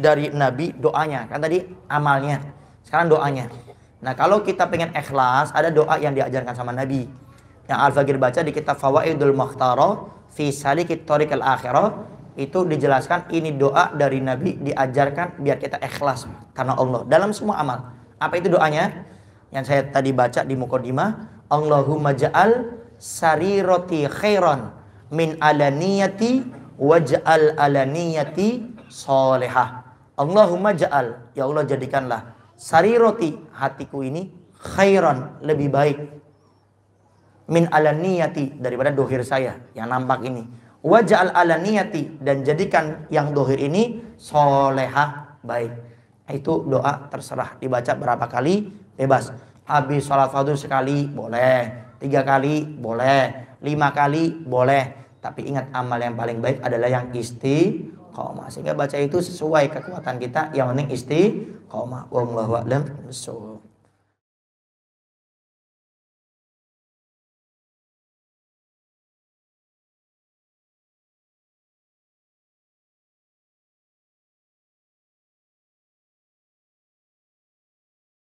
dari Nabi doanya. Kan tadi amalnya. Sekarang doanya. Nah, kalau kita pengen ikhlas, ada doa yang diajarkan sama Nabi. Yang Al-Fagir baca di kitab Fawaidul Mukhtarah fi Salikit al itu dijelaskan ini doa dari Nabi diajarkan biar kita ikhlas karena Allah dalam semua amal. Apa itu doanya? Yang saya tadi baca di Mukodima Allahumma ja'al sariroti khairan min alaniyati waj'al alaniyati solehah. Allahumma ja'al, ya Allah jadikanlah sari roti hatiku ini khairan, lebih baik min ala niyati daripada dohir saya yang nampak ini. ala niyati dan jadikan yang dohir ini soleha baik. Itu doa terserah dibaca berapa kali bebas. Habis sholat sekali boleh, tiga kali boleh, lima kali boleh. Tapi ingat amal yang paling baik adalah yang isti istiqomah. Sehingga baca itu sesuai kekuatan kita yang penting istiqomah. Wallahu a'lam bishawab.